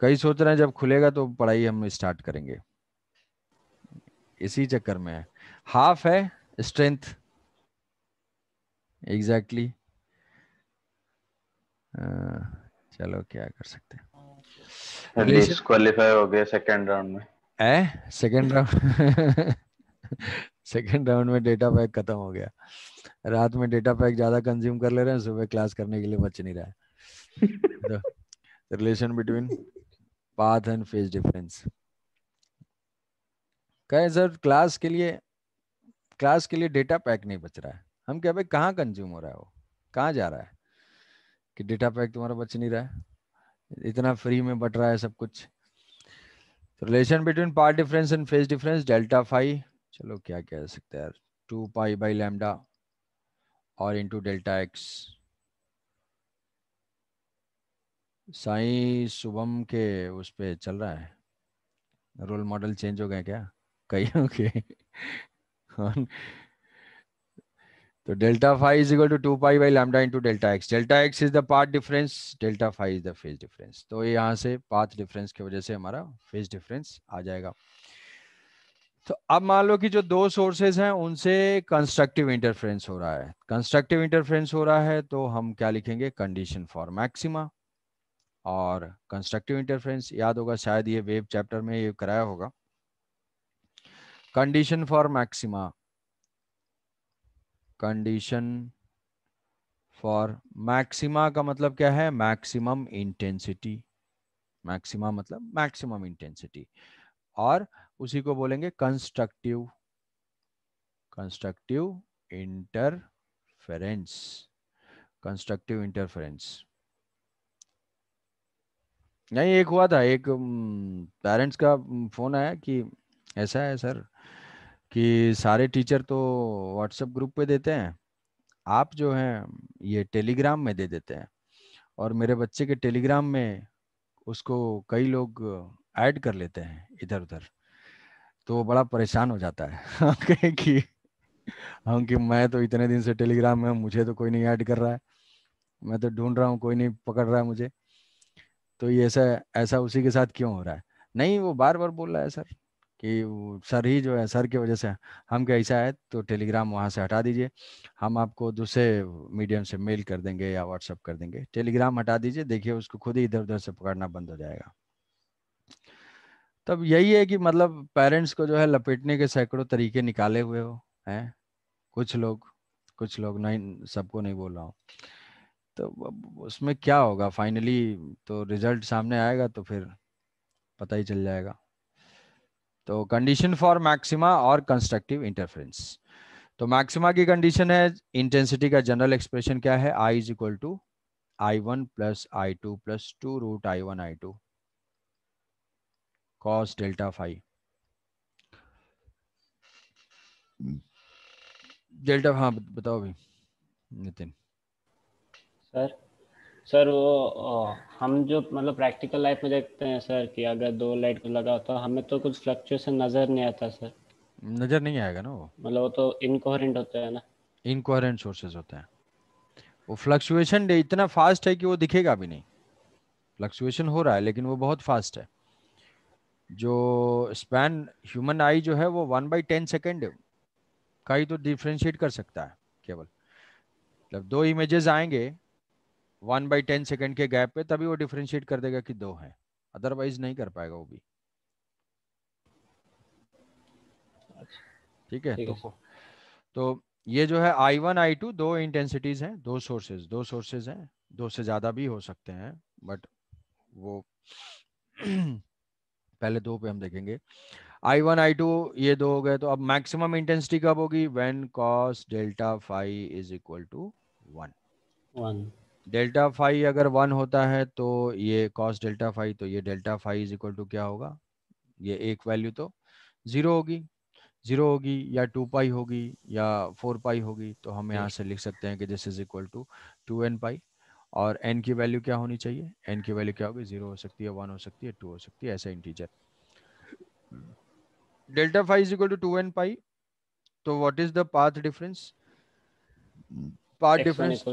कई सोच रहे हैं जब खुलेगा तो पढ़ाई हम स्टार्ट करेंगे इसी चक्कर में है हाफ है स्ट्रेंथ एग्जैक्टली चलो क्या कर सकते हैं क्वालिफाई हो गया सेकंड राउंड में है सेकंड राउंड सेकंड राउंड में डेटा पैक खत्म हो गया रात में डेटा पैक ज्यादा कंज्यूम कर ले रहे हैं सुबह क्लास करने के लिए बच नहीं रहा है तो, relation between path and phase difference कहे सर क्लास के लिए क्लास के लिए डेटा पैक नहीं बच रहा है हम क्या भाई कहाँ कंज्यूम हो रहा है वो कहाँ जा रहा है कि डेटा पैक तुम्हारा बच नहीं रहा है इतना फ्री में बट रहा है सब कुछ relation between part difference and phase difference delta phi चलो क्या कह सकते हैं यार टू पाई बाई लैमडा और into delta X Sai Shubham के उस पर चल रहा है रोल मॉडल चेंज हो गए क्या कई के तो delta five is equal to two pi by lambda in delta X delta X is the part difference delta five is the phase difference तो यहाँ से पाथ डिफरेंस की वजह से हमारा फेज डिफरेंस आ जाएगा तो अब मान लो कि जो दो सोर्सेज हैं उनसे कंस्ट्रक्टिव इंटरफ्रेंस हो रहा है कंस्ट्रक्टिव इंटरफ्रेंस हो रहा है तो हम क्या लिखेंगे कंडीशन फॉर मैक्सिमा और कंस्ट्रक्टिव इंटरफ्रेंस याद होगा शायद ये वेब चैप्टर में ये कराया होगा condition for maxima condition for maxima का मतलब क्या है मैक्सिमम इंटेंसिटी मैक्सिमा मतलब मैक्सिमम इंटेंसिटी और उसी को बोलेंगे constructive constructive interference constructive interference नहीं एक हुआ था एक पेरेंट्स का फोन आया कि ऐसा है सर कि सारे टीचर तो व्हाट्सएप ग्रुप पे देते हैं आप जो हैं ये टेलीग्राम में दे देते हैं और मेरे बच्चे के टेलीग्राम में उसको कई लोग ऐड कर लेते हैं इधर उधर तो बड़ा परेशान हो जाता है कहे कि हम कि मैं तो इतने दिन से टेलीग्राम में मुझे तो कोई नहीं ऐड कर रहा है मैं तो ढूंढ रहा हूँ कोई नहीं पकड़ रहा है मुझे तो ये ऐसा ऐसा उसी के साथ क्यों हो रहा है नहीं वो बार बार बोल रहा है सर कि सर ही जो है सर की वजह से हम क्या ऐसा है तो टेलीग्राम वहाँ से हटा दीजिए हम आपको दूसरे मीडियम से मेल कर देंगे या व्हाट्सअप कर देंगे टेलीग्राम हटा दीजिए देखिए उसको खुद ही इधर उधर से पकड़ना बंद हो जाएगा तब यही है कि मतलब पेरेंट्स को जो है लपेटने के सैकड़ों तरीके निकाले हुए हो हैं कुछ लोग कुछ लोग नहीं सबको नहीं बोल रहा हूँ तो उसमें क्या होगा फाइनली तो रिजल्ट सामने आएगा तो फिर पता ही चल जाएगा तो कंडीशन फॉर मैक्सिमा और कंस्ट्रक्टिव इंटरफेरेंस तो मैक्सिमा की कंडीशन है इंटेंसिटी का जनरल एक्सप्रेशन क्या है I is equal to I one plus I two plus two root I one I two cos delta five delta हाँ बताओ भी नितिन सर सर वो हम जो मतलब प्रैक्टिकल लाइफ में देखते हैं सर कि अगर दो लाइट को लगा तो हमें तो कुछ फ्लक्चुएशन नज़र नहीं आता सर नज़र नहीं आएगा ना वो मतलब वो तो इनकोहरेंट होता है ना इनकोहरेंट सोर्सेज होते हैं वो फ्लक्चुएशन डे इतना फास्ट है कि वो दिखेगा भी नहीं फ्लक्चुएशन हो रहा है लेकिन वो बहुत फास्ट है जो स्पैन ह्यूमन आई जो है वो वन बाई टेन सेकेंड का ही तो डिफ्रेंशिएट कर सकता है केवल मतलब दो इमेजेस आएंगे वन बाई टेन सेकेंड के गैप पे तभी वो डिफ्रेंशिएट कर देगा कि दो है अदरवाइज नहीं कर पाएगा वो भी ठीक है तो, तो, ये जो है आई वन आई टू दो इंटेंसिटीज हैं दो सोर्सेज दो सोर्सेज हैं दो से ज्यादा भी हो सकते हैं बट वो पहले दो पे हम देखेंगे आई वन आई टू ये दो हो गए तो अब मैक्सिमम इंटेंसिटी कब होगी when cos delta five is equal to one delta five अगर वन होता है तो ये कॉस डेल्टा फाइव तो ये delta five is equal to क्या होगा ये एक वैल्यू तो ज़ीरो होगी ज़ीरो होगी या टू पाई होगी या फोर पाई होगी तो हम यहाँ से लिख सकते हैं कि this is equal to two N pi और एन की वैल्यू क्या होनी चाहिए एन की वैल्यू क्या होगी ज़ीरो हो सकती है वन हो सकती है टू हो सकती है ऐसा integer delta five is equal to two N pi तो what is the path difference path difference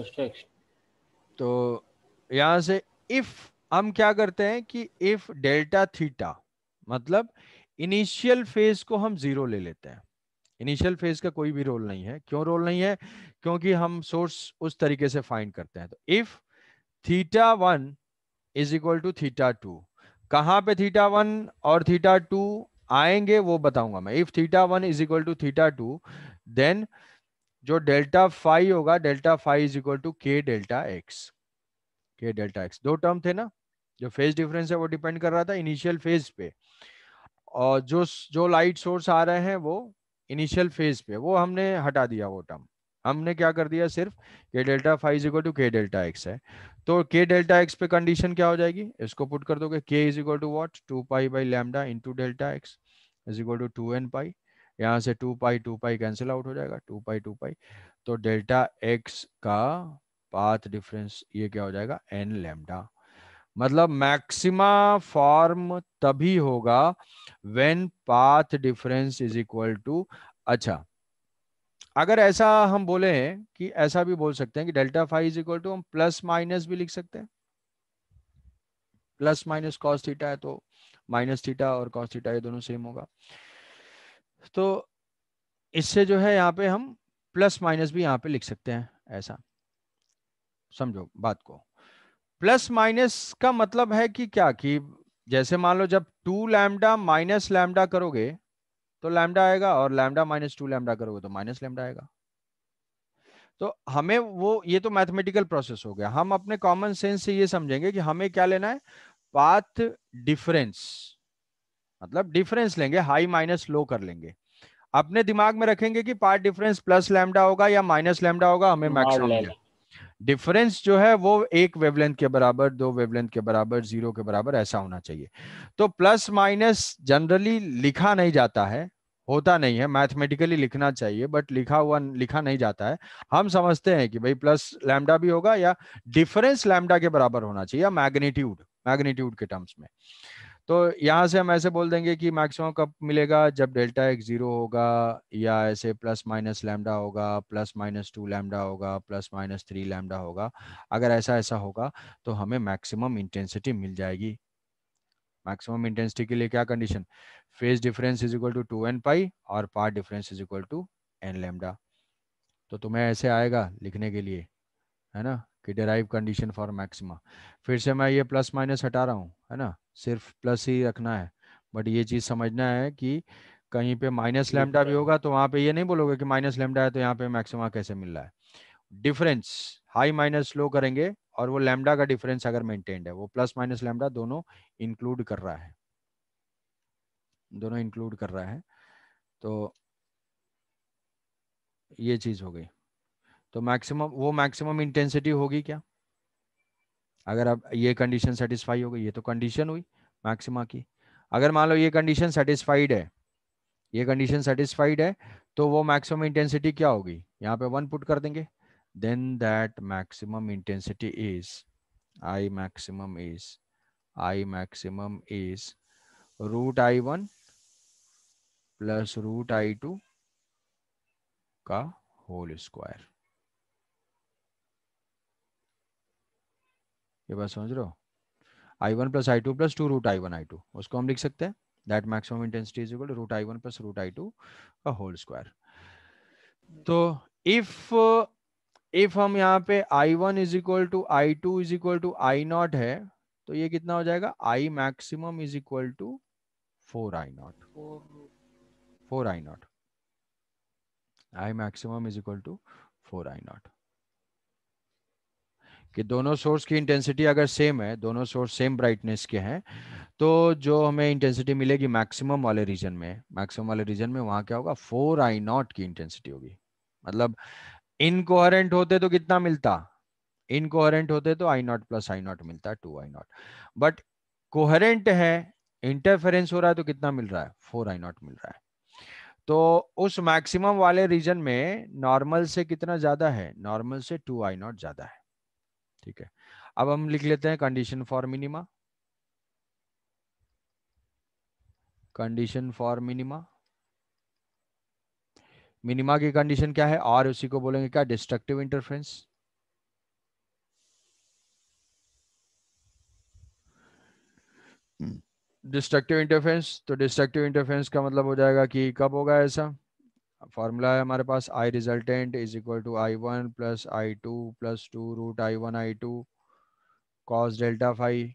तो यहां से इफ हम क्या करते हैं कि इफ डेल्टा थीटा मतलब इनिशियल फेज को हम जीरो ले लेते हैं इनिशियल फेज का कोई भी रोल नहीं है क्यों रोल नहीं है क्योंकि हम सोर्स उस तरीके से फाइंड करते हैं तो if theta one is equal to theta two कहां पे थीटा वन और थीटा टू आएंगे वो बताऊंगा मैं if theta one is equal to theta two then जो डेल्टा फाइव होगा delta five is equal to K delta X K delta X दो टर्म थे ना जो फेज डिफरेंस है वो डिपेंड कर रहा था इनिशियल फेज पे और जो जो लाइट सोर्स आ रहे हैं वो इनिशियल फेज पे वो हमने हटा दिया वो टर्म हमने क्या कर दिया सिर्फ K delta five is equal to K delta X है तो के डेल्टा एक्स पे कंडीशन क्या हो जाएगी इसको पुट कर दोगे K is equal to what two pi by lambda into delta X is equal to two N pi यहाँ से two pi two pi cancel out हो जाएगा टू पाई टू पाई तो डेल्टा एक्स का path difference ये क्या हो जाएगा एन लेमडा मतलब मैक्सिमा फॉर्म तभी होगा when path difference is equal to अच्छा अगर ऐसा हम बोले हैं कि ऐसा भी बोल सकते हैं कि delta five is equal to हम प्लस माइनस भी लिख सकते हैं प्लस माइनस कॉस थीटा है तो माइनस थीटा और कॉस थीटा ये दोनों सेम होगा तो इससे जो है यहाँ पे हम प्लस माइनस भी यहाँ पे लिख सकते हैं ऐसा समझो बात को प्लस माइनस का मतलब है कि क्या कि जैसे मान लो जब टू लैमडा माइनस लैमडा करोगे तो लैमडा आएगा और लैमडा माइनस टू लैमडा करोगे तो माइनस लैमडा आएगा तो हमें वो ये तो मैथमेटिकल प्रोसेस हो गया हम अपने कॉमन सेंस से ये समझेंगे कि हमें क्या लेना है पाथ डिफरेंस मतलब डिफरेंस लेंगे हाई माइनस लो कर लेंगे अपने दिमाग में रखेंगे कि पार्ट डिफरेंस प्लस लैमडा होगा या माइनस लैमडा होगा हमें मैक्सिमम डिफरेंस जो है वो एक वेवलेंथ के बराबर दो वेवलेंथ के बराबर जीरो के बराबर ऐसा होना चाहिए तो प्लस माइनस जनरली लिखा नहीं जाता है होता नहीं है मैथमेटिकली लिखना चाहिए बट लिखा हुआ लिखा नहीं जाता है हम समझते हैं कि भाई प्लस लैमडा भी होगा या डिफरेंस लैमडा के बराबर होना चाहिए या मैग्नीट्यूड मैग्नीट्यूड के टर्म्स में तो यहाँ से हम ऐसे बोल देंगे कि मैक्सिमम कब मिलेगा जब डेल्टा एक जीरो होगा या ऐसे प्लस माइनस लैमडा होगा प्लस माइनस टू लैमडा होगा प्लस माइनस थ्री लैमडा होगा अगर ऐसा ऐसा होगा तो हमें मैक्सिमम इंटेंसिटी मिल जाएगी मैक्सिमम इंटेंसिटी के लिए क्या condition phase difference is equal to two N pi और part difference is equal to N lambda तो तुम्हें ऐसे आएगा लिखने के लिए है ना कि डेराइव कंडीशन फॉर मैक्सिमा फिर से मैं ये प्लस माइनस हटा रहा हूँ है ना सिर्फ प्लस ही रखना है बट ये चीज समझना है कि कहीं पे माइनस लेमडा तो भी होगा तो वहां पे ये नहीं बोलोगे कि माइनस लेमडा है तो यहाँ पे मैक्सिमा कैसे मिल रहा है डिफरेंस हाई माइनस लो करेंगे और वो लेमडा का डिफरेंस अगर मेंटेन्ड है वो प्लस माइनस लेमडा दोनों इंक्लूड कर रहा है दोनों इंक्लूड कर रहा है तो ये चीज हो गई तो मैक्सिमम वो मैक्सिमम इंटेंसिटी होगी क्या अगर आप ये कंडीशन सेटिस्फाई हो गई ये तो कंडीशन हुई मैक्सिमा की अगर मान लो ये कंडीशन सेटिस्फाइड है ये कंडीशन सेटिस्फाइड है तो वो मैक्सिमम इंटेंसिटी क्या होगी यहाँ पे वन पुट कर देंगे then that maximum intensity is I maximum is I maximum is root I one plus root I two का होल स्क्वायर ये बात समझ रहे हो I one plus I two plus two root I one I two उसको हम लिख सकते हैं that maximum intensity is equal root I one plus root I two का होल स्क्वायर तो इफ इफ हम यहाँ पे I one is equal to I two is equal to I naught है तो ये कितना हो जाएगा I maximum is equal to four I naught four I naught I maximum is equal to four I naught कि दोनों source की intensity अगर सेम है दोनों सोर्स सेम ब्राइटनेस के हैं तो जो हमें इंटेंसिटी मिलेगी मैक्सिमम वाले रीजन में मैक्सिमम वाले रीजन में वहां क्या होगा फोर आई नॉट की इंटेंसिटी होगी मतलब इनकोहरेंट होते तो कितना मिलता इनकोहरेंट होते तो I naught plus I naught मिलता two I naught but coherent है इंटरफेरेंस हो रहा है तो कितना मिल रहा है फोर आई नॉट मिल रहा है तो उस मैक्सिमम वाले रीजन में नॉर्मल से कितना ज्यादा है नॉर्मल से टू आई नॉट ज्यादा है ठीक है अब हम लिख लेते हैं condition for minima condition for minima minima की कंडीशन क्या है और उसी को बोलेंगे क्या डिस्ट्रक्टिव इंटरफ्रेंस डिस्ट्रक्टिव इंटरफेरेंस तो डिस्ट्रक्टिव इंटरफेरेंस का मतलब हो जाएगा कि कब होगा ऐसा फॉर्मूला है हमारे पास I resultant is equal to I one plus I two plus two root I one I two cos delta five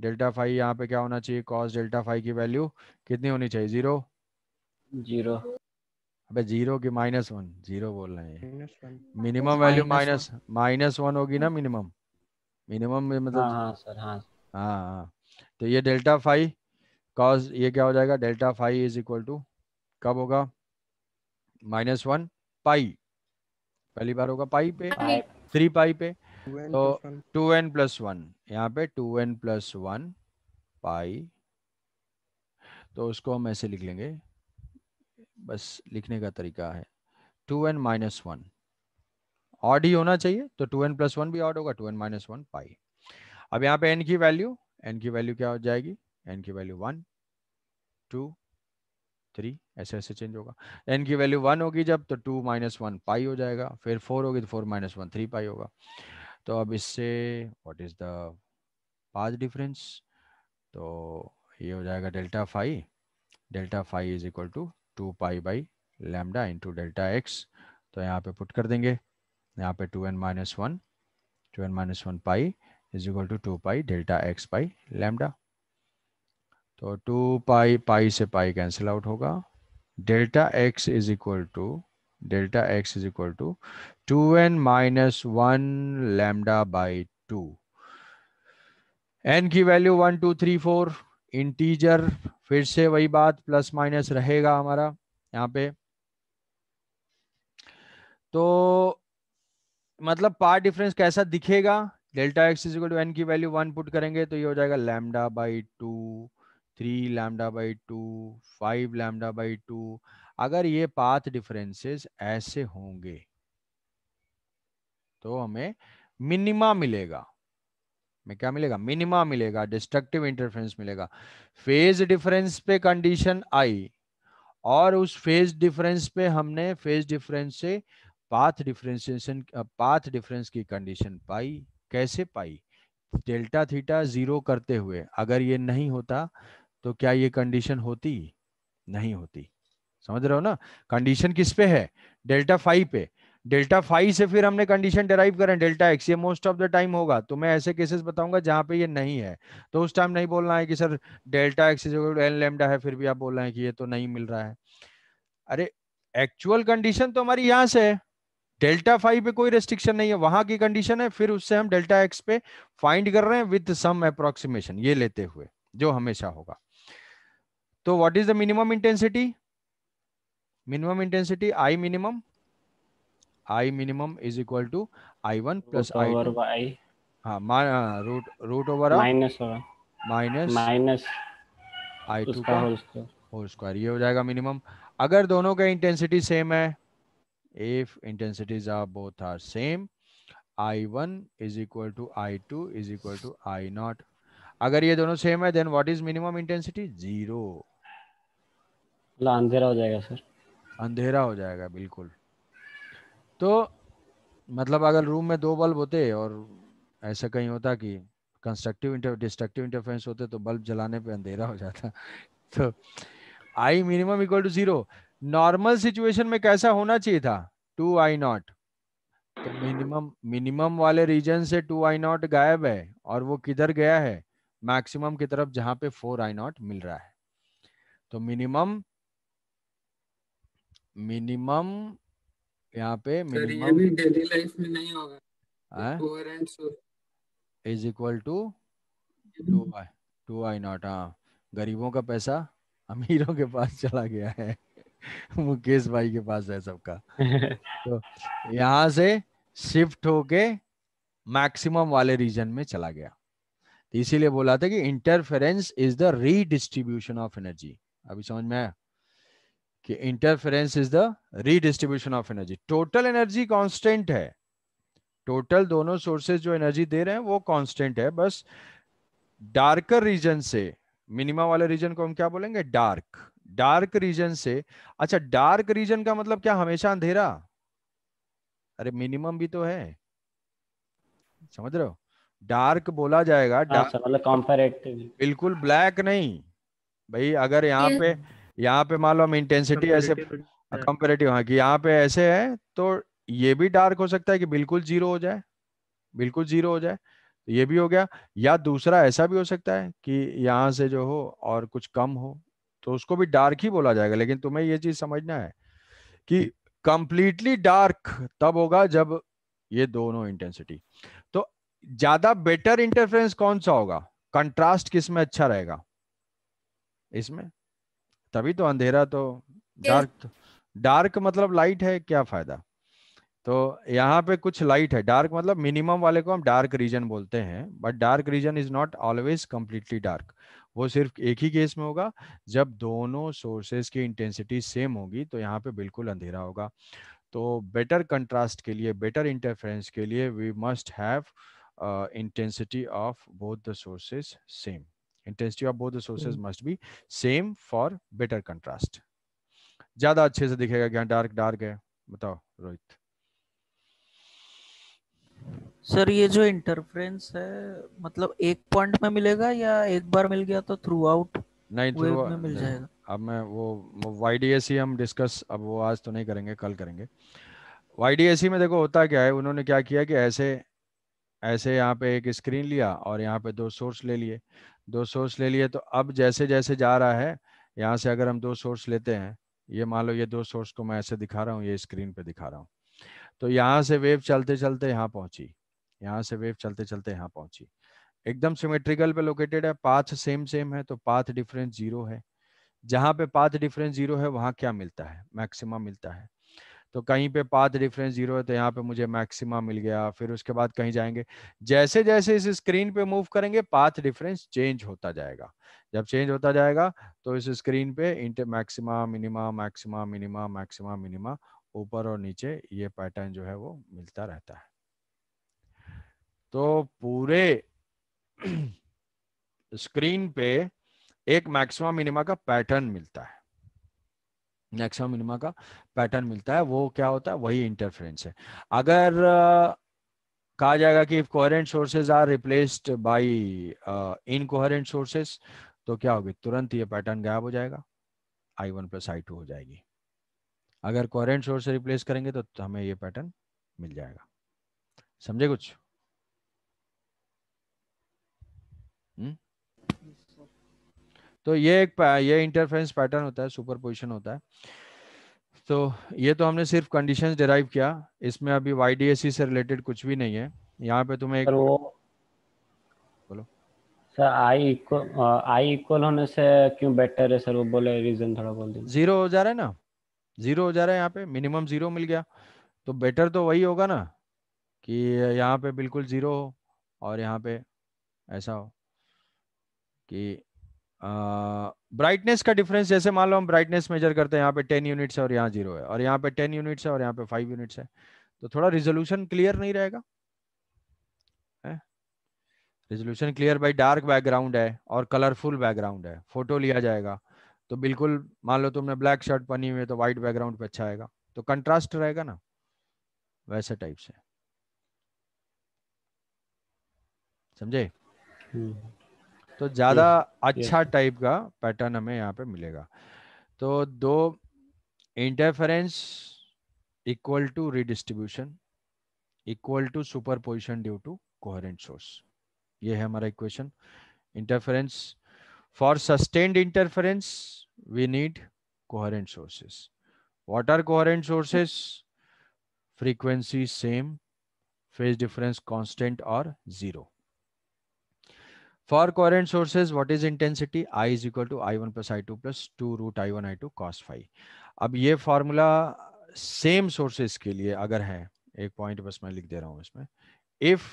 delta five यहाँ पे क्या होना चाहिए कॉस डेल्टा फाइव की वैल्यू कितनी होनी चाहिए जीरो जीरो अबे जीरो की माइनस वन जीरो बोल रहे हैं minimum value minus minus one होगी ना मिनिमम मिनिमम मतलब हाँ सर हाँ हाँ।, हाँ हाँ तो ये डेल्टा फाइव कॉस ये क्या हो जाएगा delta five is equal to कब होगा माइनस वन पाई पहली बार होगा पाई पे थ्री हाँ पाई पे तो टू एन प्लस वन यहाँ पे two N plus one pi तो उसको हम ऐसे लिख लेंगे बस लिखने का तरीका है two N minus one odd ही होना चाहिए तो टू एन प्लस वन भी ऑड होगा two N minus one pi अब यहाँ पे एन की वैल्यू एन की वैल्यू क्या हो जाएगी एन की वैल्यू वन टू थ्री ऐसे ऐसे चेंज होगा एन की वैल्यू वन होगी जब तो टू माइनस वन पाई हो जाएगा फिर फोर होगी तो four minus one three pi होगा तो अब इससे what is the path difference तो ये हो जाएगा delta five delta five is equal to two pi by lambda into delta X तो यहाँ पे पुट कर देंगे यहाँ पे two N minus one two N minus one pi is equal to two pi delta X pi lambda तो two pi pi से pi cancel out होगा delta X is equal to delta X is equal to two N minus one lambda by two N की value one two three four integer फिर से वही बात plus minus रहेगा हमारा यहाँ पे तो मतलब पार्ट डिफरेंस कैसा दिखेगा delta X is equal to N की वैल्यू वन पुट करेंगे तो ये हो जाएगा lambda by two three lambda by two five lambda by two अगर ये पाथ डिफरेंसेस ऐसे होंगे तो हमें मिनिमा मिलेगा में क्या मिलेगा मिनिमा मिलेगा डिस्ट्रक्टिव इंटरफेरेंस मिलेगा फेज डिफरेंस पे कंडीशन आई और उस फेज डिफरेंस पे हमने फेज डिफरेंस से पाथ डिफरेंशिएशन पाथ डिफरेंस की कंडीशन पाई कैसे पाई डेल्टा थीटा जीरो करते हुए अगर ये नहीं होता तो क्या ये कंडीशन होती नहीं होती समझ रहे हो ना कंडीशन किस पे है डेल्टा फाइव पे डेल्टा फाइव से फिर हमने कंडीशन डेराइव करें डेल्टा एक्स ये मोस्ट ऑफ द टाइम होगा तो मैं ऐसे केसेस बताऊंगा जहां पे ये नहीं है तो उस टाइम नहीं बोलना है कि sir delta X N lambda है फिर भी आप बोल रहे हैं कि ये तो नहीं मिल रहा है अरे एक्चुअल कंडीशन तो हमारी यहाँ से है डेल्टा फाइव पे कोई रेस्ट्रिक्शन नहीं है वहां की कंडीशन है फिर उससे हम डेल्टा एक्स पे फाइंड कर रहे हैं विथ सम अप्रोक्सीमेशन ये लेते हुए जो हमेशा होगा तो what is the minimum intensity minimum intensity I minimum I minimum is equal to I one plus I I हाँ root root over minus minus minus I two का होल स्क्वायर ये हो जाएगा मिनिमम अगर दोनों का इंटेंसिटी सेम है if intensities are both are same I1 one is equal to I two is equal to I naught अगर ये दोनों सेम है then what is minimum intensity zero मतलब अंधेरा हो जाएगा सर अंधेरा हो जाएगा बिल्कुल तो मतलब अगर रूम में दो बल्ब होते और ऐसा कहीं होता कि कंस्ट्रक्टिव इंटर डिस्ट्रक्टिव इंटरफेरेंस होते तो बल्ब जलाने पे अंधेरा हो जाता तो I minimum equal to zero normal situation में कैसा होना चाहिए था टू आई नॉट तो मिनिमम मिनिमम वाले रीजन से टू आई नॉट गायब है और वो किधर गया है मैक्सिमम की तरफ जहां पे फोर आई नॉट मिल रहा है तो मिनिमम मिनिमम यहाँ पे मिनिमम डेली लाइफ में नहीं होगा is equal to two I two I not हाँ गरीबों का पैसा अमीरों के पास चला गया है मुकेश भाई के पास है सबका तो यहाँ से शिफ्ट होके मैक्सिमम वाले रीजन में चला गया तो इसीलिए बोला था कि interference is the redistribution of energy अभी समझ में आया कि interference is the redistribution of energy total energy constant है टोटल दोनों सोर्सेज जो एनर्जी दे रहे हैं वो कांस्टेंट है बस डार्कर रीजन से मिनिमा वाले रीजन को हम क्या बोलेंगे डार्क डार्क रीजन से अच्छा डार्क रीजन का मतलब क्या हमेशा अंधेरा अरे मिनिमम भी तो है समझ रहे हो डार्क बोला जाएगा डार्क हाँ, मतलब बिल्कुल ब्लैक नहीं भाई अगर यहाँ पे यहाँ पे मान लो हम इंटेंसिटी ऐसे कंपेरेटिव हाँ।, हाँ, हाँ कि यहाँ पे ऐसे है तो ये भी डार्क हो सकता है कि बिल्कुल जीरो हो जाए बिल्कुल जीरो हो जाए तो ये भी हो गया या दूसरा ऐसा भी हो सकता है कि यहाँ से जो हो और कुछ कम हो तो उसको भी डार्क ही बोला जाएगा लेकिन तुम्हें ये चीज समझना है कि कंप्लीटली डार्क तब होगा जब ये दोनों इंटेंसिटी तो ज्यादा बेटर इंटरफेरेंस कौन सा होगा कंट्रास्ट किसमें अच्छा रहेगा इसमें तभी तो अंधेरा तो डार्क डार्क तो, मतलब लाइट है क्या फायदा तो यहाँ पे कुछ लाइट है डार्क मतलब मिनिमम वाले को हम डार्क रीजन बोलते हैं but dark region is not always completely dark वो सिर्फ एक ही केस में होगा जब दोनों सोर्सेज की इंटेंसिटी सेम होगी तो यहाँ पे बिल्कुल अंधेरा होगा तो बेटर कंट्रास्ट के लिए बेटर इंटरफेरेंस के लिए we must have intensity of both the sources same of both the sources mm. must be same for better contrast ज्यादा अच्छे से दिखेगा क्या डार्क डार्क है बताओ रोहित सर ये जो इंटरफ्रेंस है मतलब एक पॉइंट में मिलेगा या एक बार मिल गया तो थ्रू आउट नहीं थ्रू में मिल जाएगा अब मैं वो वाईडीएससी e हम डिस्कस अब वो आज तो नहीं करेंगे कल करेंगे वाईडीएससी e में देखो होता क्या है उन्होंने क्या किया कि ऐसे ऐसे यहाँ पे एक स्क्रीन लिया और यहाँ पे दो सोर्स ले लिए दो सोर्स ले लिए तो अब जैसे जैसे जा रहा है यहाँ से अगर हम दो सोर्स लेते हैं ये मान लो ये दो सोर्स को मैं ऐसे दिखा रहा हूँ ये स्क्रीन पे दिखा रहा हूँ तो यहाँ से वेव चलते चलते यहाँ पहुंची यहाँ से वेव चलते चलते यहाँ पहुंची एकदम सिमेट्रिकल पे लोकेटेड है पाथ सेम सेम है तो पाथ डिफरेंस जीरो है जहां पे पाथ डिफरेंस जीरो है वहां क्या मिलता है मैक्सिमम मिलता है तो कहीं पे पाथ डिफरेंस जीरो है तो यहाँ पे मुझे मैक्सिमा मिल गया फिर उसके बाद कहीं जाएंगे जैसे जैसे इस स्क्रीन पे मूव करेंगे पाथ डिफरेंस चेंज होता जाएगा जब चेंज होता जाएगा तो इस स्क्रीन पे inter maxima minima maxima minima maxima minima ऊपर और नीचे ये पैटर्न जो है वो मिलता रहता है तो पूरे स्क्रीन पे एक मैक्सिमा मिनिमा का पैटर्न मिलता है मैक्सिमम मिनिमा का पैटर्न मिलता है वो क्या होता है वही इंटरफेरेंस है अगर कहा जाएगा कि if coherent sources are replaced by incoherent sources तो क्या होगी तुरंत ये पैटर्न गायब हो जाएगा I one plus I two हो जाएगी अगर कोहरेंट सोर्स से रिप्लेस करेंगे तो हमें ये पैटर्न मिल जाएगा समझे कुछ हुँ? हम्म? तो ये एक ये इंटरफेरेंस पैटर्न होता है सुपर पोजिशन होता है तो ये तो हमने सिर्फ कंडीशंस डिराइव किया इसमें अभी वाई से रिलेटेड कुछ भी नहीं है यहाँ पे तुम्हें एक वो बोलो sir I equal I equal होने से क्यों बेटर है सर वो बोले रीजन थोड़ा बोल दीजिए जीरो हो जा रहा है ना जीरो हो जा रहा है यहाँ पे मिनिमम जीरो मिल गया तो बेटर तो वही होगा ना कि यहाँ पे बिल्कुल जीरो हो और यहाँ पे ऐसा हो कि ब्राइटनेस का डिफरेंस जैसे मान लो हम ब्राइटनेस मेजर करते हैं यहाँ पे टेन यूनिट्स है और यहाँ जीरो है और यहाँ पे टेन यूनिट्स है और यहाँ पे फाइव यूनिट्स है तो थोड़ा रिजोल्यूशन क्लियर नहीं रहेगा resolution clear by dark background है और कलरफुल बैकग्राउंड है फोटो लिया जाएगा तो बिल्कुल मान लो तुमने ब्लैक शर्ट पहनी हुई है तो व्हाइट बैकग्राउंड पे अच्छा आएगा तो कंट्रास्ट रहेगा ना वैसे टाइप से समझे हम्म। तो ज़्यादा अच्छा टाइप का पैटर्न हमें यहाँ पे मिलेगा तो दो interference equal to redistribution equal to super position due to coherent source ये है हमारा equation interference for sustained interference we need coherent sources what are coherent sources frequency same phase difference constant और zero For coherent sources, what is intensity? I is equal to I1 plus I2 plus 2 root I1 I2 cos phi. अब ये formula same sources के लिए अगर है एक point बस मैं लिख दे रहा हूँ इसमें इफ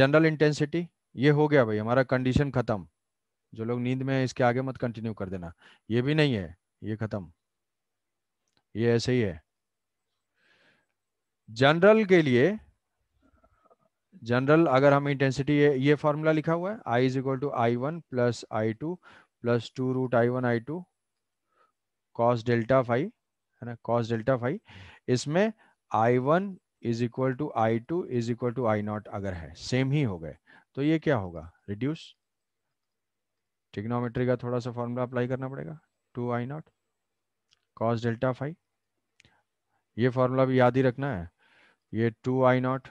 जनरल इंटेंसिटी ये हो गया भाई हमारा कंडीशन खत्म जो लोग नींद में है इसके आगे मत कंटिन्यू कर देना ये भी नहीं है ये खत्म ये ऐसे ही है जनरल के लिए जनरल अगर हम इंटेंसिटी ये, ये फॉर्मूला लिखा हुआ है I is equal to I one plus I two plus two root I one I two cos delta five है ना कॉस डेल्टा फाइव इसमें I one is equal to I two is equal to I naught अगर है same ही हो गए तो ये क्या होगा रिड्यूस टिग्नोमेट्री का थोड़ा सा फॉर्मूला अप्लाई करना पड़ेगा two I naught cos delta five ये फॉर्मूला भी याद ही रखना है ये two I naught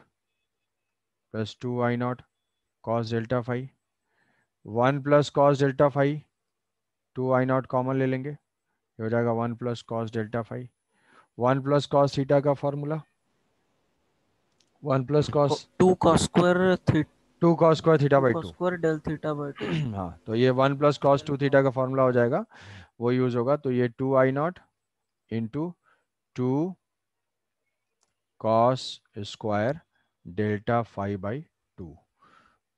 plus two I naught cos delta five one plus cos delta five two I naught common ले लेंगे ये हो जाएगा one plus cos delta five one plus cos theta का formula one plus cos two cos square two cos square theta by two square del theta by two हाँ तो ये one plus cos two theta का formula हो जाएगा वो use होगा तो ये two I naught into two cos square delta five by two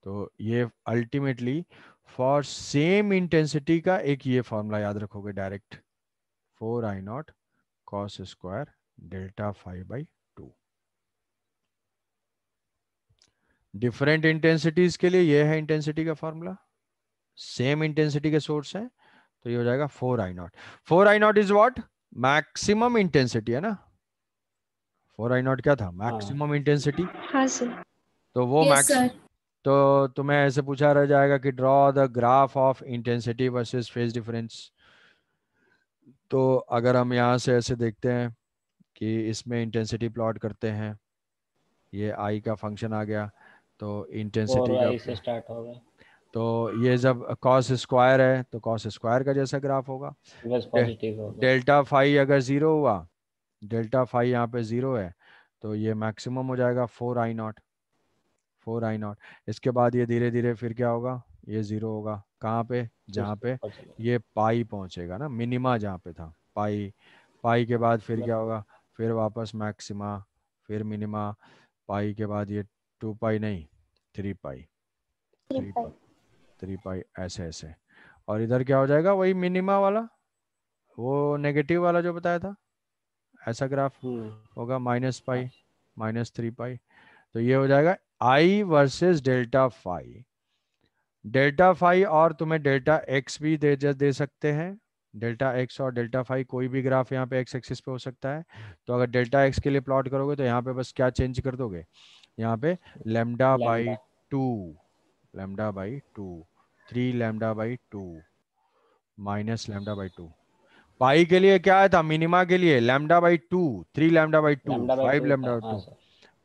तो ये अल्टीमेटली फॉर सेम इंटेंसिटी का एक ये फॉर्मूला याद रखोगे direct four I naught cos square delta five by two different intensities के लिए ये है इंटेंसिटी का फॉर्मूला सेम इंटेंसिटी के सोर्स है तो ये हो जाएगा four I naught four I naught is what maximum intensity है ना फोर आई नॉट क्या था मैक्सिमम हाँ। इंटेंसिटी हाँ तो वो मैक्स तो तुम्हें ऐसे पूछा रह जाएगा कि draw the graph of intensity versus phase difference तो अगर हम यहाँ से ऐसे देखते हैं कि इसमें इंटेंसिटी प्लॉट करते हैं ये आई का फंक्शन आ गया तो इंटेंसिटी से स्टार्ट होगा तो ये जब कॉस स्क्वायर है तो कॉस स्क्वायर का जैसा ग्राफ होगा डेल्टा फाइव अगर जीरो हुआ डेल्टा फाइव यहाँ पे ज़ीरो है तो ये मैक्सिमम हो जाएगा four I naught four I naught इसके बाद ये धीरे धीरे फिर क्या होगा ये ज़ीरो होगा कहाँ पे जहाँ पे ये पाई पहुंचेगा ना मिनिमा जहाँ पे था पाई पाई के बाद फिर क्या होगा फिर वापस मैक्सिमा फिर मिनिमा पाई के बाद ये टू पाई नहीं three pi three pi three pi ऐसे ऐसे और इधर क्या हो जाएगा वही मिनिमा वाला वो नेगेटिव वाला जो बताया था ऐसा ग्राफ हम्म। होगा माइनस पाई हाँ। माइनस थ्री पाई तो ये हो जाएगा I versus delta phi delta phi और तुम्हें डेल्टा एक्स भी दे दे सकते हैं डेल्टा एक्स और डेल्टा फाइव कोई भी ग्राफ यहाँ पे एक्स एक्सिस पे हो सकता है तो अगर डेल्टा एक्स के लिए प्लॉट करोगे तो यहाँ पे बस क्या चेंज कर दोगे यहाँ पे lambda by two lambda by two three lambda by two minus lambda by two pi के लिए क्या आया था मिनिमा के लिए lambda by two three lambda by two five lambda by two हाँ, हाँ,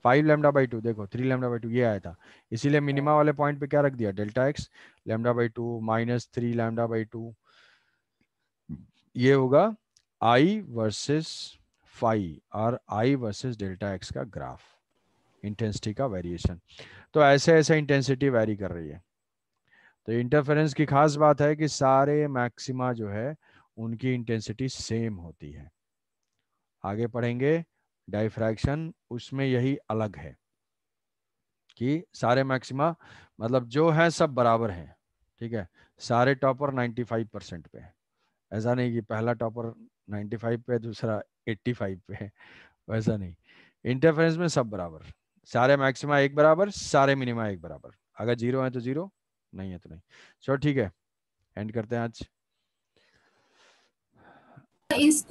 फाइव लैमडा बाई टू देखो थ्री लैमडा बाई टू ये आया था इसीलिए हाँ। मिनिमा वाले पॉइंट पे क्या रख दिया delta X lambda by two minus three lambda by two ये होगा आई वर्सेस फाइव और आई वर्सेस डेल्टा एक्स का ग्राफ इंटेंसिटी का वेरिएशन तो ऐसे ऐसे इंटेंसिटी वेरी कर रही है तो इंटरफेरेंस की खास बात है कि सारे मैक्सिमा जो है उनकी इंटेंसिटी सेम होती है आगे पढ़ेंगे डाइफ्रैक्शन उसमें यही अलग है कि सारे मैक्सिमा मतलब जो है सब बराबर हैं ठीक है सारे टॉपर 95 परसेंट पे है ऐसा नहीं कि पहला टॉपर 95 पे दूसरा 85 पे है वैसा नहीं इंटरफेरेंस में सब बराबर सारे मैक्सिमा एक बराबर सारे मिनिमा एक बराबर अगर जीरो है तो जीरो नहीं है तो नहीं चलो ठीक है एंड करते हैं आज isso